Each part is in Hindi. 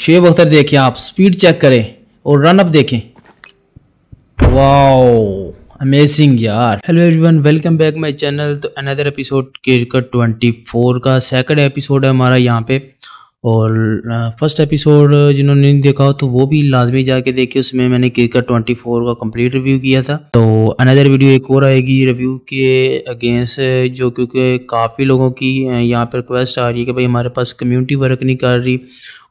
शुएब अख्तर देखिए आप स्पीड चेक करें और रन अप देखें वाओ अमेजिंग यार hello everyone welcome back my channel तो अनदर एपिसोड क्रिकेट 24 का सेकंड एपिसोड है हमारा यहाँ पे और फर्स्ट एपिसोड जिन्होंने नहीं देखा हो तो वो भी लाजमी जाके देखे उसमें मैंने क्रिकेट ट्वेंटी फोर का कंप्लीट रिव्यू किया था तो अनदर वीडियो एक और आएगी रिव्यू के अगेंस्ट जो क्योंकि काफ़ी लोगों की यहाँ पर रिक्वेस्ट आ रही है कि भाई हमारे पास कम्युनिटी वर्क नहीं कर रही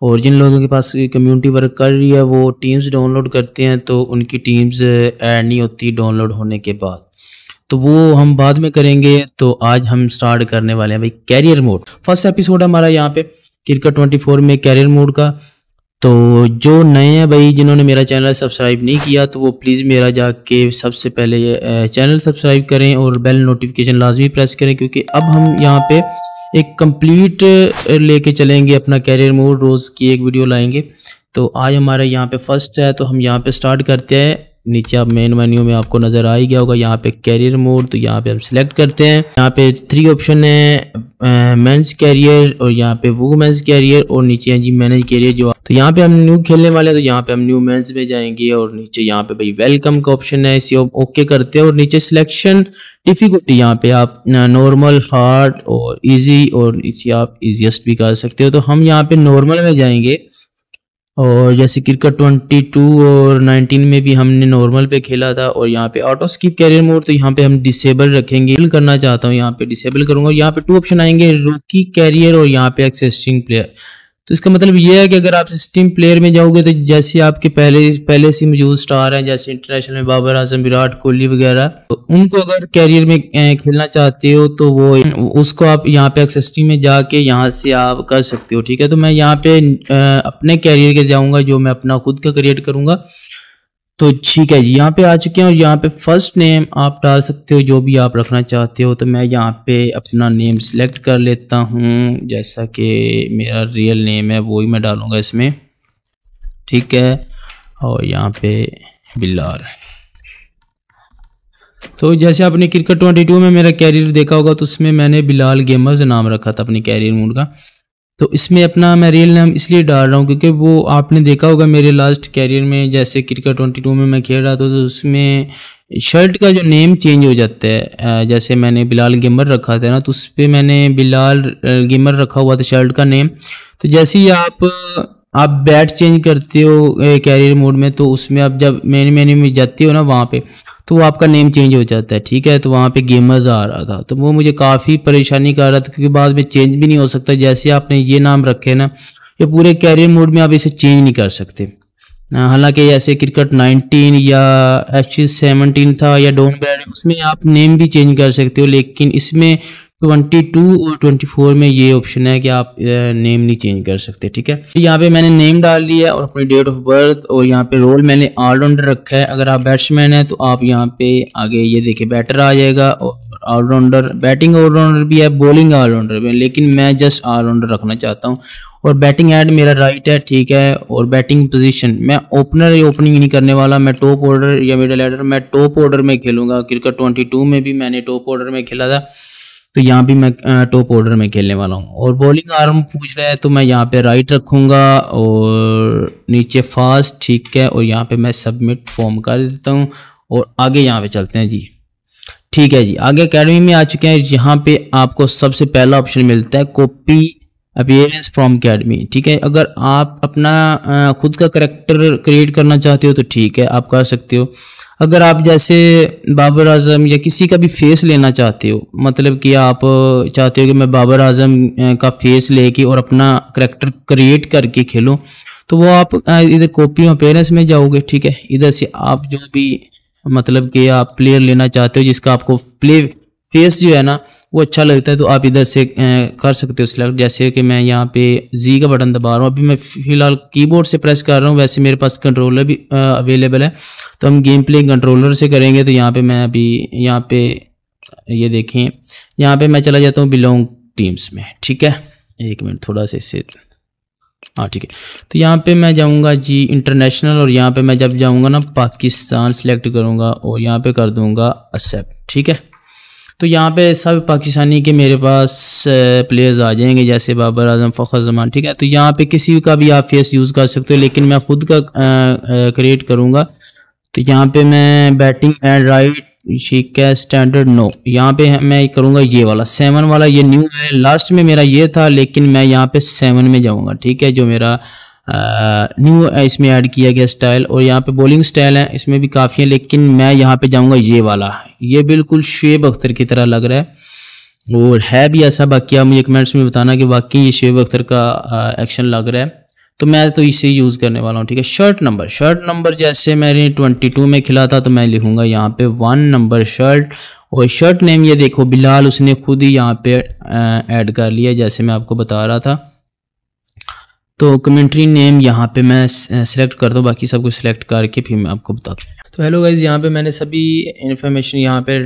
और जिन लोगों के पास कम्युनिटी वर्क कर रही है वो टीम्स डाउनलोड करते हैं तो उनकी टीम्स ऐड नहीं होती डाउनलोड होने के बाद तो वो हम बाद में करेंगे तो आज हम स्टार्ट करने वाले हैं भाई कैरियर मोड फर्स्ट एपिसोड हमारा यहाँ पे क्रिकेट ट्वेंटी फोर में कैरियर मोड का तो जो नए हैं भाई जिन्होंने मेरा चैनल सब्सक्राइब नहीं किया तो वो प्लीज़ मेरा जाके सबसे पहले चैनल सब्सक्राइब करें और बेल नोटिफिकेशन लाजमी प्रेस करें क्योंकि अब हम यहाँ पे एक कंप्लीट लेके चलेंगे अपना कैरियर मोड रोज़ की एक वीडियो लाएंगे तो आज हमारा यहाँ पे फर्स्ट है तो हम यहाँ पे स्टार्ट करते हैं नीचे आप मेन मेन्यू में आपको नजर आ ही गया होगा यहाँ पे कैरियर मोड तो यहाँ पे हम सिलेक्ट करते हैं यहाँ पे थ्री ऑप्शन है मेंस कैरियर और यहाँ पे वुमेन्स कैरियर और नीचे है जी मैनेज कैरियर जो तो यहाँ पे हम न्यू खेलने वाले हैं तो यहाँ पे हम न्यू मेंस में जाएंगे और नीचे यहाँ पे भाई वेलकम का ऑप्शन है इसे ओके करते हैं और नीचे सिलेक्शन डिफिकल्टी यहाँ पे आप नॉर्मल हार्ड और इजी और नीचे आप इजिएस्ट भी कर सकते हो तो हम यहाँ पे नॉर्मल में जाएंगे और जैसे क्रिकेट ट्वेंटी टू और नाइनटीन में भी हमने नॉर्मल पे खेला था और यहाँ पे ऑटो स्किप कैरियर मोड तो यहाँ पे हम डिसेबल रखेंगे करना चाहता हूँ यहाँ पे डिसेबल करूंगा यहाँ पे टू ऑप्शन आएंगे रोकी कैरियर और यहाँ पे एक्सेस्टिंग प्लेयर तो इसका मतलब ये है कि अगर आप सिस्टम प्लेयर में जाओगे तो जैसे आपके पहले पहले से मौजूद स्टार हैं जैसे इंटरनेशनल में बाबर आजम विराट कोहली वगैरह तो उनको अगर कैरियर में खेलना चाहते हो तो वो उसको आप यहाँ पे एक्सिस्टिंग में जाके यहाँ से आप कर सकते हो ठीक है तो मैं यहाँ पे अपने कैरियर के जाऊँगा जो मैं अपना खुद का क्रिएट करूँगा तो ठीक है यहाँ पे आ चुके हैं और यहाँ पे फर्स्ट नेम आप डाल सकते हो जो भी आप रखना चाहते हो तो मैं यहाँ पे अपना नेम सिलेक्ट कर लेता हूँ जैसा कि मेरा रियल नेम है वो ही मैं डालूँगा इसमें ठीक है और यहाँ पे बिल्लाल तो जैसे आपने क्रिकेट 22 में मेरा कैरियर देखा होगा तो उसमें मैंने बिलाल गेमर्स नाम रखा था अपने कैरियर मूड का तो इसमें अपना मैं रियल नाम इसलिए डाल रहा हूँ क्योंकि वो आपने देखा होगा मेरे लास्ट कैरियर में जैसे क्रिकेट ट्वेंटी टू में मैं खेल रहा था तो उसमें शर्ट का जो नेम चेंज हो जाता है जैसे मैंने बिलाल गेमर रखा था ना तो उस पर मैंने बिलाल गेमर रखा हुआ था शर्ट का नेम तो जैसे ही आप आप बैट चेंज करते हो कैरियर मोड में तो उसमें आप जब मेन मेन्यू में जाते हो ना वहाँ पे तो वो आपका नेम चेंज हो जाता है ठीक है तो वहाँ पे गेमर्स आ रहा था तो वो मुझे काफ़ी परेशानी का रहा था क्योंकि बाद में चेंज भी नहीं हो सकता जैसे आपने ये नाम रखे ना ये पूरे कैरियर मोड में आप इसे चेंज नहीं कर सकते हाँ, हालांकि ऐसे क्रिकेट 19 या एच सेवनटीन था या डोन ब्रैड उसमें आप नेम भी चेंज कर सकते हो लेकिन इसमें ट्वेंटी टू और ट्वेंटी फोर में ये ऑप्शन है कि आप नेम नहीं चेंज कर सकते ठीक है यहाँ पे मैंने नेम डाल लिया है और अपनी डेट ऑफ बर्थ और यहाँ पे रोल मैंने ऑलराउंडर रखा है अगर आप बैट्समैन हैं तो आप यहाँ पे आगे ये देखिए बैटर आ जाएगा और ऑलराउंडर बैटिंग ऑलराउंडर भी है बॉलिंग ऑलराउंडर भी है लेकिन मैं जस्ट ऑलराउंडर रखना चाहता हूँ और बैटिंग एड मेरा राइट है ठीक है और बैटिंग पोजीशन मैं ओपनर या ओपनिंग नहीं करने वाला मैं टॉप ऑर्डर या मिडल एडर मैं टॉप ऑर्डर में खेलूंगा क्रिकेट टू में भी मैंने टॉप ऑर्डर में खेला था तो यहाँ भी मैं टॉप ऑर्डर में खेलने वाला हूँ और बॉलिंग आर्म पूछ रहा है तो मैं यहाँ पे राइट रखूँगा और नीचे फास्ट ठीक है और यहाँ पे मैं सबमिट फॉर्म कर देता हूँ और आगे यहाँ पे चलते हैं जी ठीक है जी आगे अकेडमी में आ चुके हैं यहाँ पे आपको सबसे पहला ऑप्शन मिलता है कॉपी अपियरेंस फ्रॉम अकेडमी ठीक है अगर आप अपना खुद का करेक्टर क्रिएट करना चाहते हो तो ठीक है आप कर सकते हो अगर आप जैसे बाबर आजम या किसी का भी फेस लेना चाहते हो मतलब कि आप चाहते हो कि मैं बाबर आजम का फेस लेके और अपना करेक्टर क्रिएट करके खेलूँ तो वो आप इधर कॉपी और पेरेंट्स में जाओगे ठीक है इधर से आप जो भी मतलब कि आप प्लेयर लेना चाहते हो जिसका आपको प्ले फेस जो है ना वो अच्छा लगता है तो आप इधर से कर सकते हो सिलेक्ट जैसे कि मैं यहाँ पे जी का बटन दबा रहा हूँ अभी मैं फ़िलहाल कीबोर्ड से प्रेस कर रहा हूँ वैसे मेरे पास कंट्रोलर भी अवेलेबल है तो हम गेम प्ले कंट्रोलर से करेंगे तो यहाँ पर मैं अभी यहाँ पे ये देखें यहाँ पर मैं चला जाता हूँ बिलोंग टीम्स में ठीक है एक मिनट थोड़ा सा इससे हाँ ठीक है तो यहाँ पे मैं जाऊँगा जी इंटरनेशनल और यहाँ पे मैं जब जाऊँगा ना पाकिस्तान सेलेक्ट करूँगा और यहाँ पे कर दूँगा एक्सेप्ट ठीक है तो यहाँ पे सब पाकिस्तानी के मेरे पास प्लेयर्स आ जाएंगे जैसे बाबर आजम फ़खर जमान ठीक है तो यहाँ पे किसी का भी आप फेस यूज़ कर सकते हो लेकिन मैं ख़ुद का क्रिएट करूँगा तो यहाँ पे मैं बैटिंग एंड राइट ठीक है स्टैंडर्ड नो यहाँ पे मैं करूँगा ये वाला सेवन वाला ये न्यू है लास्ट में मेरा ये था लेकिन मैं यहाँ पे सेवन में जाऊँगा ठीक है जो मेरा न्यू इसमें ऐड किया गया स्टाइल और यहाँ पे बॉलिंग स्टाइल है इसमें भी काफ़ी है लेकिन मैं यहाँ पे जाऊँगा ये वाला ये बिल्कुल शेब अख्तर की तरह लग रहा है और है भी ऐसा बाकी आप मुझे कमेंट्स में बताना कि वाकई ये शेब अख्तर का एक्शन लग रहा है तो मैं तो इसे यूज़ करने वाला हूँ ठीक है शर्ट नंबर शर्ट नंबर जैसे मैंने ट्वेंटी टू में खिला था तो मैं लिखूँगा यहाँ पे वन नंबर शर्ट और शर्ट नेम ये देखो बिलाल उसने खुद ही यहाँ पे ऐड कर लिया जैसे मैं आपको बता रहा था तो कमेंट्री नेम यहाँ पे मैं सिलेक्ट eh, कर दूँ बाकी सब कुछ सिलेक्ट करके फिर मैं आपको बताता हूँ तो हेलो गाइज़ यहाँ पे मैंने सभी इन्फॉर्मेशन यहाँ पे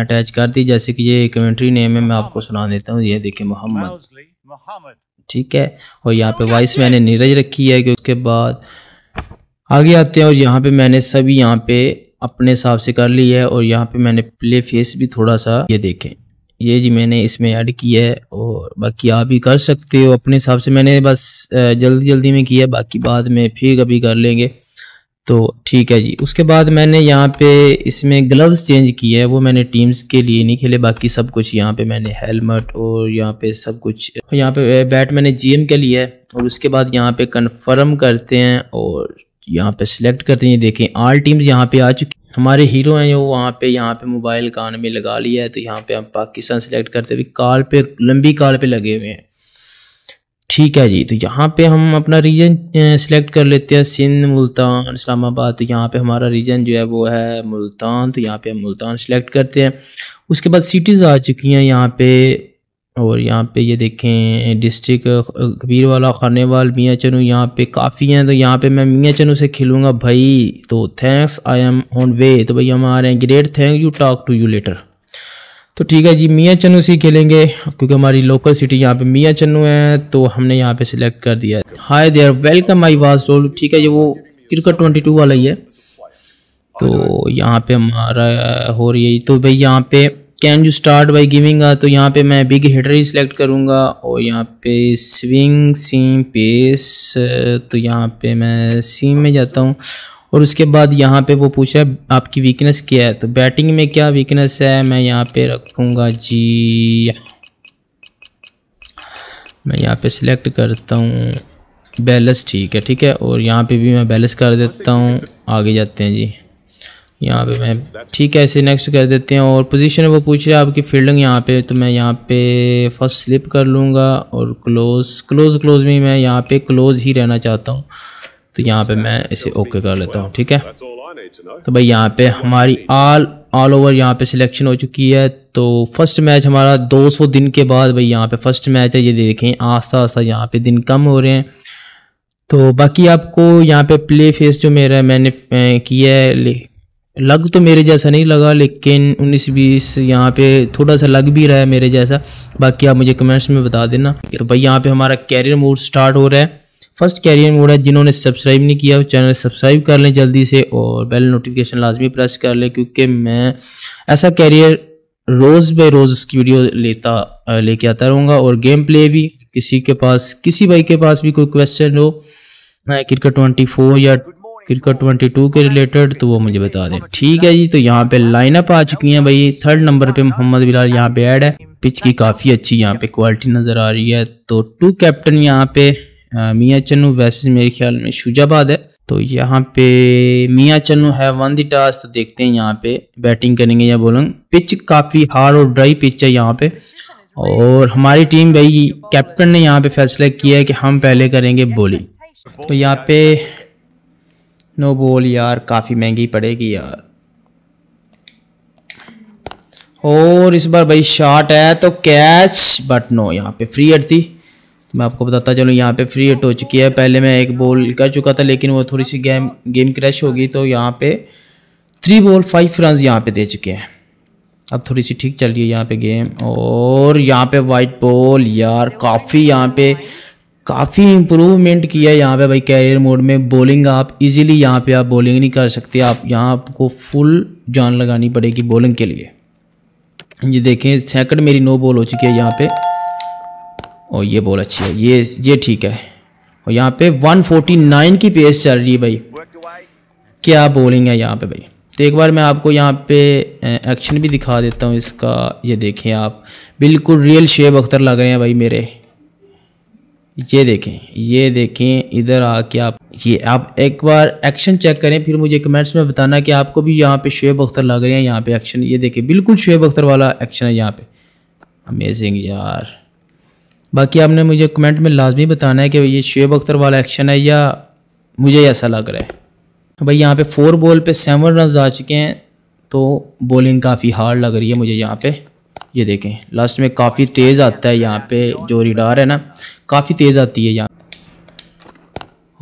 अटैच कर दी जैसे कि ये कमेंट्री नेम है मैं आपको सुना देता हूँ ये देखिए मोहम्मद ठीक है और यहाँ पे वॉइस मैंने नीरज रखी है कि उसके बाद आगे आते हैं और यहाँ पे मैंने सभी यहाँ पे अपने हिसाब से कर ली है और यहाँ पे मैंने प्ले फेस भी थोड़ा सा ये देखें ये जी मैंने इसमें ऐड किया है और बाकी आप भी कर सकते हो अपने हिसाब से मैंने बस जल्दी जल्दी में किया है बाकी बाद में फिर कभी कर लेंगे तो ठीक है जी उसके बाद मैंने यहाँ पे इसमें ग्लव्स चेंज किए हैं वो मैंने टीम्स के लिए नहीं खेले बाकी सब कुछ यहाँ पे मैंने हेलमेट और यहाँ पे सब कुछ यहाँ पे बैट मैंने जीएम के लिए है और उसके बाद यहाँ पे कंफर्म करते हैं और यहाँ पे सिलेक्ट करते हैं देखें आल टीम्स यहाँ पे आ चुकी हमारे हीरो हैं जो वहाँ पे यहाँ पे मोबाइल कान में लगा लिया है तो यहाँ पे हम पाकिस्तान सेलेक्ट करते हुए कॉल पे लंबी कॉल पे लगे हुए हैं ठीक है जी तो यहाँ पे हम अपना रीजन सेलेक्ट कर लेते हैं सिंध मुल्तान इस्लामाबाद तो यहाँ पे हमारा रीजन जो है वो है मुल्तान तो यहाँ पे हम मुल्तान सेलेक्ट करते हैं उसके बाद सिटीज़ आ चुकी हैं यहाँ पे और यहाँ पे ये देखें डिस्ट्रिक्ट कबीर वाला वाल मियाँ चनू यहाँ पे काफ़ी हैं तो यहाँ पे मैं मियाँ चनू से खेलूँगा भाई तो thanks I am on way तो भाई हम आ रहे हैं great thank you talk to you later तो ठीक है जी मियाँ चनू से खेलेंगे क्योंकि हमारी लोकल सिटी यहाँ पे मियाँ चनू है तो हमने यहाँ पे सिलेक्ट कर दिया hi there welcome I was role ठीक है ये वो क्रिकेट ट्वेंटी टू वाला ही है तो यहाँ पे हमारा हो रही है तो भाई यहाँ पे can you start by giving तो यहाँ पे मैं बिग हिटर ही सिलेक्ट करूँगा और यहाँ पे स्विंग सीम पेस तो यहाँ पे मैं सीम में जाता हूँ और उसके बाद यहाँ पे वो पूछ रहा है आपकी वीकनेस क्या है तो बैटिंग में क्या वीकनेस है मैं यहाँ पे रखूँगा जी मैं यहाँ पे सिलेक्ट करता हूँ बैलेंस ठीक है ठीक है और यहाँ पे भी मैं बैलेंस कर देता हूँ आगे जाते हैं जी यहाँ पे मैं ठीक है इसे नेक्स्ट कर देते हैं और पोजीशन वो पूछ रहे हैं आपकी फील्डिंग यहाँ पे तो मैं यहाँ पे फर्स्ट स्लिप कर लूँगा और क्लोज क्लोज क्लोज में मैं यहाँ पे क्लोज ही रहना चाहता हूँ तो यहाँ पे मैं इसे ओके कर लेता हूँ ठीक है तो भाई यहाँ पे हमारी ऑल ऑल ओवर यहाँ पे सिलेक्शन हो चुकी है तो फर्स्ट मैच हमारा 200 दिन के बाद भाई यहाँ पे फर्स्ट मैच है ये देखें आस्ता आस्ता यहाँ पे दिन कम हो रहे हैं तो बाकी आपको यहाँ पे प्ले फेस जो मेरा मैंने किया है लग तो मेरे जैसा नहीं लगा लेकिन उन्नीस बीस यहाँ पे थोड़ा सा लग भी रहा है मेरे जैसा बाकी आप मुझे कमेंट्स में बता देना तो भाई यहाँ पे हमारा कैरियर मोड स्टार्ट हो रहा है फर्स्ट कैरियर मोड है जिन्होंने सब्सक्राइब नहीं किया चैनल सब्सक्राइब कर लें जल्दी से और बेल नोटिफिकेशन लाजमी प्रेस कर लें क्योंकि मैं ऐसा कैरियर रोज़ बाई रोज़ उसकी वीडियो लेता लेके आता रहूँगा और गेम प्ले भी किसी के पास किसी भाई के पास भी कोई क्वेश्चन हो क्रिकेट ट्वेंटी फोर या क्रिकेट ट्वेंटी टू के रिलेटेड तो वो मुझे बता दें ठीक है जी तो यहाँ पे लाइनअप आ चुकी है भाई थर्ड नंबर पे मोहम्मद बिलाल यहाँ पे ऐड है पिच की काफ़ी अच्छी यहाँ पे क्वालिटी नज़र आ रही है तो टू कैप्टन यहाँ पे मियाँ चन्नू वैसे मेरे ख्याल में शुजाबाद है तो यहाँ पे मियाँ चन्नू है वन दी टास्क तो देखते हैं यहाँ पे बैटिंग करेंगे या बोलेंगे पिच काफ़ी हार्ड और ड्राई पिच है यहाँ पे और हमारी टीम भाई कैप्टन ने यहाँ पे फैसला किया है कि हम पहले करेंगे बॉलिंग तो यहाँ पे नो बोल यार काफ़ी महंगी पड़ेगी यार और इस बार भाई शॉट है तो कैच बट नो यहाँ पे फ्री हट थी मैं आपको बताता चलूँ यहाँ पे फ्री हट हो चुकी है पहले मैं एक बॉल कर चुका था लेकिन वो थोड़ी सी गेम गेम क्रैश होगी तो यहाँ पे थ्री बॉल फाइव रन यहाँ पे दे चुके हैं अब थोड़ी सी ठीक चल रही है यहाँ पे गेम और यहाँ पे वाइट बॉल यार काफ़ी यहाँ पे काफ़ी इम्प्रूवमेंट किया है यहाँ पे भाई कैरियर मोड में बॉलिंग आप इजीली यहाँ पे आप बॉलिंग नहीं कर सकते आप यहाँ आपको फुल जान लगानी पड़ेगी बॉलिंग के लिए ये देखें सेकंड मेरी नो बॉल हो चुकी है यहाँ पे और ये बॉल अच्छी है ये ये ठीक है और यहाँ पे 149 की पेस चल रही है भाई क्या बॉलिंग है यहाँ पर भाई तो एक बार मैं आपको यहाँ पे एक्शन भी दिखा देता हूँ इसका ये देखें आप बिल्कुल रियल शेब अख्तर लग रहे हैं भाई मेरे ये देखें ये देखें इधर आके आप ये आप एक बार एक्शन चेक करें फिर मुझे कमेंट्स में बताना कि आपको भी यहाँ पे शुएब अख्तर लग रहे हैं यहाँ पे एक्शन ये देखें बिल्कुल शुएब अख्तर वाला एक्शन है यहाँ पे अमेजिंग यार बाकी आपने मुझे कमेंट में लाजमी बताना है कि ये शुएब अख्तर वाला एक्शन है या मुझे ऐसा लग रहा है भाई यहाँ पे फोर बॉल पे सेवन रन आ चुके हैं तो बॉलिंग काफ़ी हार्ड लग रही है मुझे यहाँ पे ये देखें लास्ट में काफ़ी तेज़ आता है यहाँ पे जो रिडार है ना काफ़ी तेज़ आती है यहाँ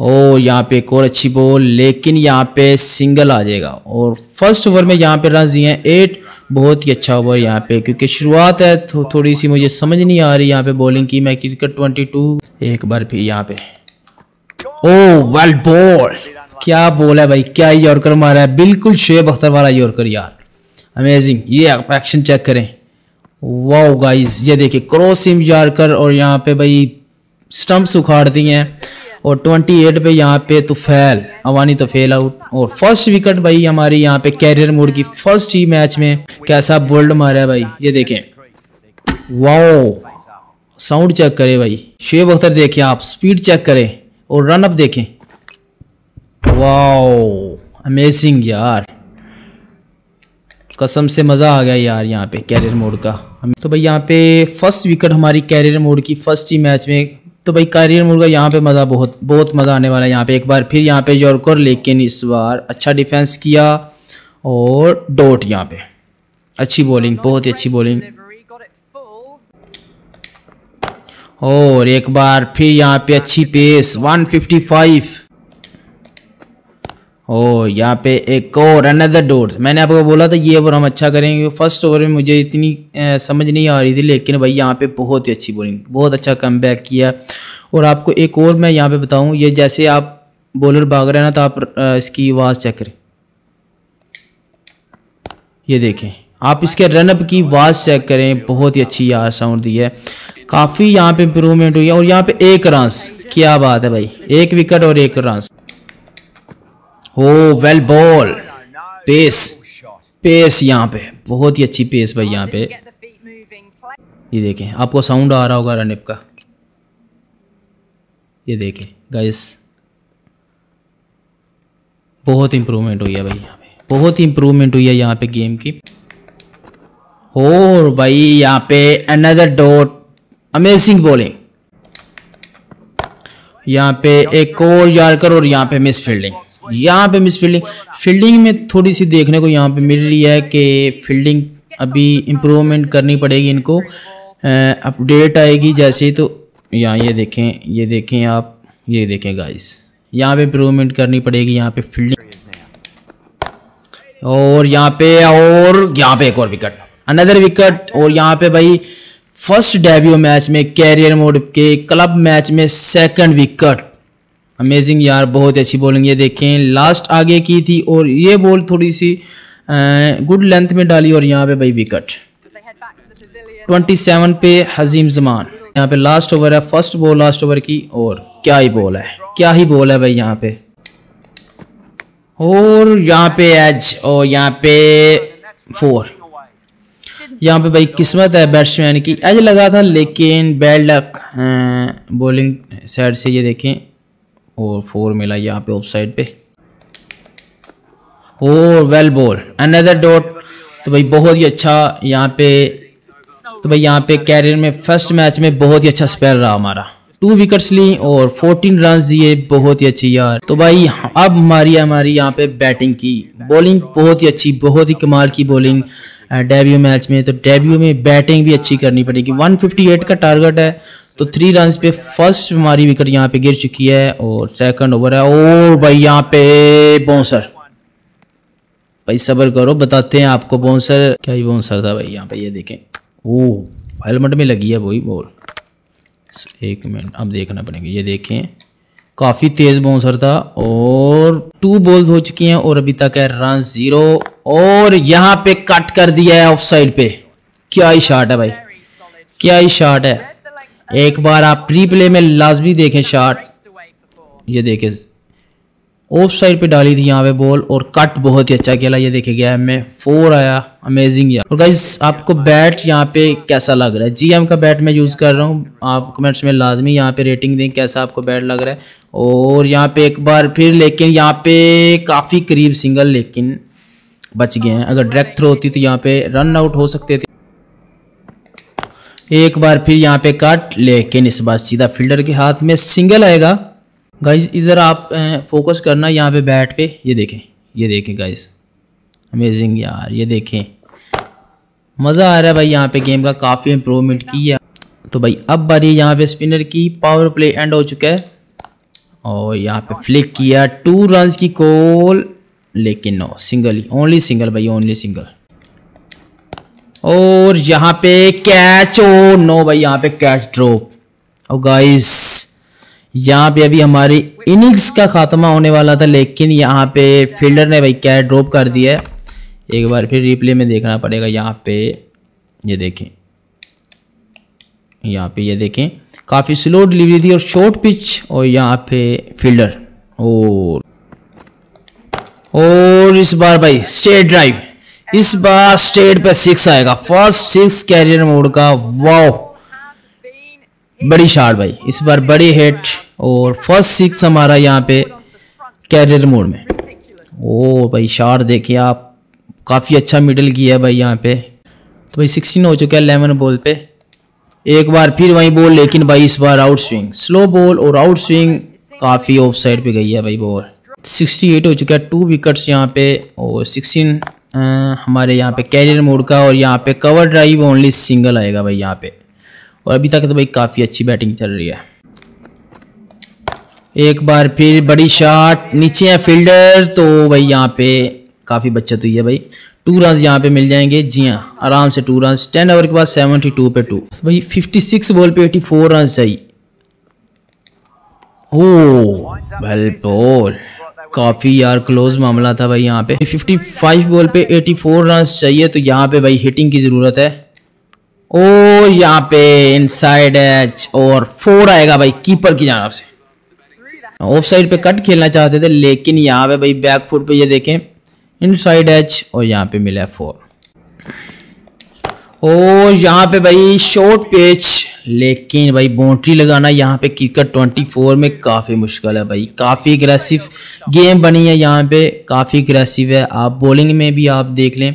ओ यहाँ पे एक और अच्छी बॉल लेकिन यहाँ पे सिंगल आ जाएगा और फर्स्ट ओवर में यहाँ पे रन दिए हैं एट बहुत ही अच्छा ओवर यहाँ पे क्योंकि शुरुआत है थो, थोड़ी सी मुझे समझ नहीं आ रही यहाँ पे बॉलिंग की मैं क्रिकेट ट्वेंटी टू एक बार फिर यहाँ पे ओ वेल बॉल क्या बॉल है भाई क्या यॉर्कर मारा है बिल्कुल शेब अख्तर वाला यॉर्कर यार अमेजिंग ये आप एक्शन चेक करें वाह गाइस ये देखिए क्रॉस सिम और यहाँ पे भाई स्टम्प्स उखाड़ दिए हैं और 28 पे यहाँ पे तो फैल अवानी तो फेल आउट और फर्स्ट विकेट भाई हमारी यहाँ पे कैरियर मोड की फर्स्ट ही मैच में कैसा बोल्ड मारा है भाई ये देखें वाओ साउंड चेक करें भाई शेब अख्तर देखें आप स्पीड चेक करें और रन अप देखें वाओ अमेजिंग यार कसम से मज़ा आ गया यार यहाँ पे कैरियर मोड का तो भाई यहाँ पे फर्स्ट विकेट हमारी कैरियर मोड की फर्स्ट ही मैच में तो भाई करियर मुर्गा यहाँ पे मज़ा बहुत बहुत मज़ा आने वाला है यहाँ पे एक बार फिर यहाँ पे यॉर्कर लेकिन इस बार अच्छा डिफेंस किया और डॉट यहाँ पे अच्छी बॉलिंग बहुत ही अच्छी बॉलिंग और एक बार फिर यहाँ पे अच्छी पेस 155 ओ oh, यहाँ पे एक और अनदर डोर मैंने आपको बोला था ये ओवर हम अच्छा करेंगे फर्स्ट ओवर में मुझे इतनी ए, समझ नहीं आ रही थी लेकिन भाई यहाँ पे बहुत ही अच्छी बॉलिंग बहुत अच्छा कम किया और आपको एक और मैं यहाँ पे बताऊँ ये जैसे आप बॉलर भाग रहे हैं ना तो आप इसकी आवाज़ चेक करें ये देखें आप इसके रनअप की आवाज़ चेक करें बहुत ही अच्छी यार साउंड दी है काफ़ी यहाँ पे इम्प्रूवमेंट हुई है और यहाँ पे एक रंस क्या बात है भाई एक विकेट और एक रंस हो वेल बॉल पेस पेस यहाँ पे बहुत ही अच्छी पेस भाई यहाँ पे ये देखें आपको साउंड आ रहा होगा रनिप का ये देखें गाइस बहुत इम्प्रूवमेंट हुई है भाई यहाँ पे बहुत ही इम्प्रूवमेंट हुई है यहाँ पे गेम की और भाई यहाँ पे अनदर डॉट अमेजिंग बॉलिंग यहाँ पे एक और यार्कर और यहाँ पे मिस फील्डिंग यहाँ पे मिस फील्डिंग फील्डिंग में थोड़ी सी देखने को यहाँ पे मिल रही है कि फील्डिंग अभी इम्प्रूवमेंट करनी पड़ेगी इनको अपडेट आएगी जैसे तो यहाँ ये देखें ये देखें आप ये देखें गाइस यहाँ पे इम्प्रूवमेंट करनी पड़ेगी यहाँ पे फील्डिंग और यहाँ पे और यहाँ पे एक और विकेट अनदर विकेट और यहाँ पे भाई फर्स्ट डेब्यू मैच में कैरियर मोड के क्लब मैच में सेकंड विकेट अमेजिंग यार बहुत ही अच्छी बॉलिंग ये देखें लास्ट आगे की थी और ये बॉल थोड़ी सी गुड लेंथ में डाली और यहाँ पे भाई विकट 27 पे हजीम जमान यहाँ पे लास्ट ओवर है फर्स्ट बॉल लास्ट ओवर की और क्या ही बॉल है क्या ही बॉल है भाई यहाँ पे और यहाँ पे एज और यहाँ पे फोर यहाँ पे भाई किस्मत है बैट्समैन की एज लगा था लेकिन बैड लक बॉलिंग साइड से ये देखें और फोर मिला यहाँ पे ऑफ साइड पे और वेल बोल अनदर डॉट तो भाई बहुत ही अच्छा यहाँ पे तो भाई यहाँ पे कैरियर में फर्स्ट मैच में बहुत ही अच्छा स्पेल रहा हमारा टू विकेट्स ली और 14 रन दिए बहुत ही अच्छी यार तो भाई अब हमारी हमारी यहाँ पे बैटिंग की बॉलिंग बहुत ही अच्छी बहुत ही कमाल की बॉलिंग डेब्यू मैच में तो डेब्यू में बैटिंग भी अच्छी करनी पड़ेगी 158 का टारगेट है तो थ्री रन पे फर्स्ट हमारी विकेट यहाँ पे गिर चुकी है और सेकंड ओवर है और भाई यहाँ पे बॉन्सर भाई सबर करो बताते हैं आपको बॉन्सर क्या ही बॉन्सर था भाई यहाँ पे ये देखें ओ हेलमेट में लगी है वही बॉल एक मिनट अब देखना पड़ेगा ये देखें काफ़ी तेज़ बाउंसर था और टू बॉल्स हो चुकी हैं और अभी तक है रन जीरो और यहाँ पे कट कर दिया है ऑफ साइड पे क्या ही शॉट है भाई क्या ही शॉट है एक बार आप प्री प्ले में लाजमी देखें शार्ट ये देखें ऑफ साइड पे डाली थी यहाँ पे बॉल और कट बहुत ही अच्छा खेला ये देखे गया हमें फोर आया अमेजिंग यार और गाइज आपको बैट यहाँ पे कैसा लग रहा है जी एम का बैट मैं यूज़ कर रहा हूँ आप कमेंट्स में लाजमी यहाँ पे रेटिंग दें कैसा आपको बैट लग रहा है और यहाँ पे एक बार फिर लेकिन यहाँ पे काफ़ी करीब सिंगल लेकिन बच गए हैं अगर डायरेक्ट थ्रो होती तो यहाँ पे रन आउट हो सकते थे एक बार फिर यहाँ पे काट लेकिन इस बार सीधा फील्डर के हाथ में सिंगल आएगा गाइज इधर आप फोकस करना यहाँ पे बैट पे ये देखें ये देखें गाइज अमेजिंग यार ये देखें मज़ा आ रहा है भाई यहाँ पे गेम का काफ़ी इम्प्रूवमेंट की है तो भाई अब बारी यहाँ पे स्पिनर की पावर प्ले एंड हो चुका है और यहाँ पे फ्लिक किया टू रन की कॉल लेकिन नो सिंगल ही ओनली सिंगल भाई ओनली सिंगल और यहाँ पे कैच ओ नो भाई यहाँ पे कैच ड्रॉप और गाइस यहाँ पे अभी हमारी इनिंग्स का खात्मा होने वाला था लेकिन यहाँ पे फील्डर ने भाई कैच ड्रॉप कर दिया है एक बार फिर रिप्ले में देखना पड़ेगा यहाँ पे ये देखें यहाँ पे ये देखें काफ़ी स्लो डिलीवरी थी और शॉर्ट पिच और यहाँ पे फील्डर और और इस बार भाई स्ट्रेट ड्राइव इस बार स्टेट पे सिक्स आएगा फर्स्ट सिक्स कैरियर मोड का वाओ बड़ी शार्ट भाई इस बार बड़ी हिट और फर्स्ट सिक्स हमारा यहाँ पे कैरियर मोड में ओ भाई शार्ट देखिए आप काफ़ी अच्छा मिडल किया है भाई यहाँ पे तो भाई सिक्सटीन हो चुका है लेवन बॉल पे एक बार फिर वही बॉल लेकिन भाई इस बार आउट स्विंग स्लो बॉल और आउट स्विंग काफ़ी ऑफ साइड पे गई है भाई बॉल एट हो चुका है टू विकेट्स यहाँ पे और सिक्सटीन हमारे यहाँ पे कैरियर मोड का और यहाँ पे कवर ड्राइव ओनली सिंगल आएगा भाई यहाँ पे और अभी तक तो भाई काफ़ी अच्छी बैटिंग चल रही है एक बार फिर बड़ी शॉट नीचे है फील्डर तो भाई यहाँ पे काफ़ी बचत हुई है भाई टू रन यहाँ पे मिल जाएंगे जी हाँ आराम से टू रन टेन ओवर के बाद सेवेंटी टू पे टू भाई फिफ्टी सिक्स बॉल पे एटी फोर रन सही ओ बल बॉल काफ़ी यार क्लोज मामला था भाई यहाँ पे 55 बॉल पे 84 रन चाहिए तो यहाँ पे भाई हिटिंग की ज़रूरत है ओ यहाँ पे साइड एच और फोर आएगा भाई कीपर की जानब से ऑफ साइड पे कट खेलना चाहते थे लेकिन यहाँ पे भाई बैक फुट पे ये देखें साइड एच और यहाँ पे मिला है फोर ओ यहाँ पे भाई शॉर्ट पिच लेकिन भाई बाउंड्री लगाना यहाँ पे क्रिकेट 24 में काफ़ी मुश्किल है भाई काफ़ी अग्रेसिव गेम बनी है यहाँ पे काफ़ी अग्रेसिव है आप बॉलिंग में भी आप देख लें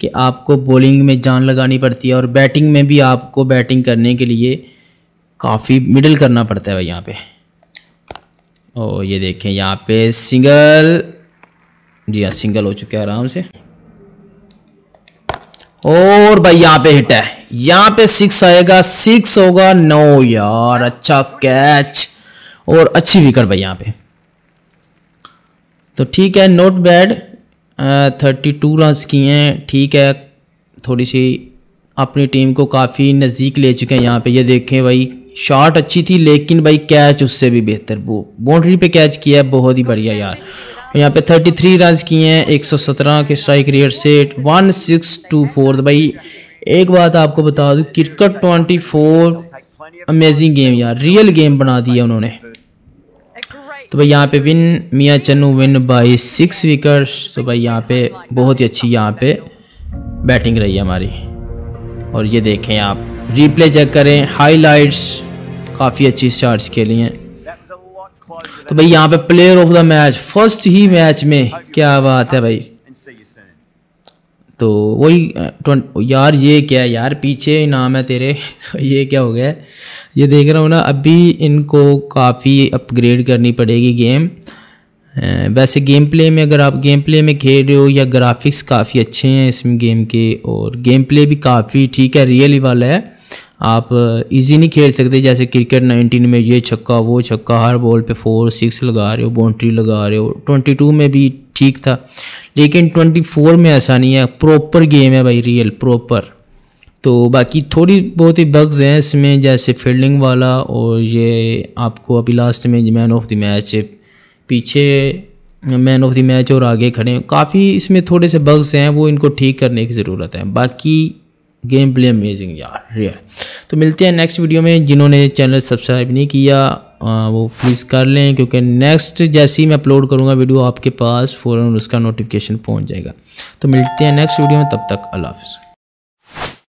कि आपको बॉलिंग में जान लगानी पड़ती है और बैटिंग में भी आपको बैटिंग करने के लिए काफ़ी मिडल करना पड़ता है भाई यहाँ पे ओ ये देखें यहाँ पे सिंगल जी हाँ सिंगल हो चुका है आराम से और भाई यहाँ पे हिट है यहाँ पे सिक्स आएगा सिक्स होगा नौ यार अच्छा कैच और अच्छी विकेट भाई यहाँ पे तो ठीक है not bad thirty two run किए हैं ठीक है थोड़ी सी अपनी टीम को काफ़ी नज़दीक ले चुके हैं यहाँ पे ये देखें भाई शॉट अच्छी थी लेकिन भाई कैच उससे भी बेहतर वो बाउंड्री पे कैच किया है बहुत ही बढ़िया यार यहाँ पे 33 रन किए हैं 117 के स्ट्राइक रेट से 1624 भाई एक बात आपको बता दूं क्रिकेट फोर अमेजिंग गेम यार रियल गेम बना दिया उन्होंने तो भाई यहाँ पे win Mian Channu win by six wickets तो भाई यहाँ पे बहुत ही अच्छी यहाँ पे बैटिंग रही है हमारी और ये देखें आप रिप्ले चेक करें हाइलाइट्स काफ़ी अच्छी स्टार्ट के लिए तो भाई यहाँ पे player of the match first ही मैच में क्या बात है भाई तो वही यार ये क्या है यार पीछे नाम है तेरे ये क्या हो गया ये देख रहा हूँ ना अभी इनको काफ़ी अपग्रेड करनी पड़ेगी गेम वैसे गेम प्ले में अगर आप गेम प्ले में खेल रहे हो या ग्राफिक्स काफ़ी अच्छे हैं इस गेम के और गेम प्ले भी काफ़ी ठीक है रियल ही वाला है आप इजी नहीं खेल सकते जैसे क्रिकेट 19 में ये छक्का वो छक्का हर बॉल पे फोर सिक्स लगा रहे हो बाउंड्री लगा रहे हो 22 में भी ठीक था लेकिन ट्वेंटी फोर में ऐसा नहीं है प्रॉपर गेम है भाई रियल प्रॉपर तो बाकी थोड़ी बहुत ही बग्स हैं इसमें जैसे फील्डिंग वाला और ये आपको अभी लास्ट में मैन ऑफ द मैच पीछे मैन ऑफ द मैच और आगे खड़े हैं काफ़ी इसमें थोड़े से बग्स हैं वो इनको ठीक करने की ज़रूरत है बाकी गेम प्ले अमेजिंग यार रियल तो मिलते हैं नेक्स्ट वीडियो में जिन्होंने चैनल सब्सक्राइब नहीं किया वो प्लीज़ कर लें क्योंकि नेक्स्ट जैसे ही मैं अपलोड करूँगा वीडियो आपके पास फ़ौर उसका नोटिफिकेशन पहुँच जाएगा तो मिलते हैं नेक्स्ट वीडियो में तब तक अल्लाह हाफ़